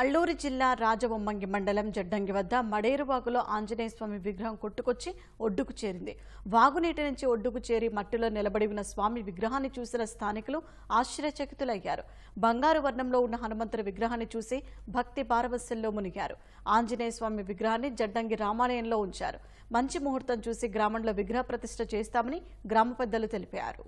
అల్లూరి జిల్లా రాజవొమ్మంగి మండలం జడ్డంగి వద్ద మడేరు ఆంజనేయ స్వామి విగ్రహం కొట్టుకొచ్చి ఒడ్డుకు చేరింది వాగునీటి నుంచి ఒడ్డుకు చేరి మట్టిలో నిలబడి ఉన్న స్వామి విగ్రహాన్ని చూసిన స్థానికులు ఆశ్చర్యచకితులయ్యారు బంగారు వర్ణంలో ఉన్న హనుమంతుడి విగ్రహాన్ని చూసి భక్తి పారవస్యంలో మునిగారు ఆంజనేయ స్వామి విగ్రహాన్ని జడ్డంగి రామాలయంలో ఉంచారు మంచి ముహూర్తం చూసి గ్రామంలో విగ్రహ ప్రతిష్ట చేస్తామని గ్రామ పెద్దలు తెలిపారు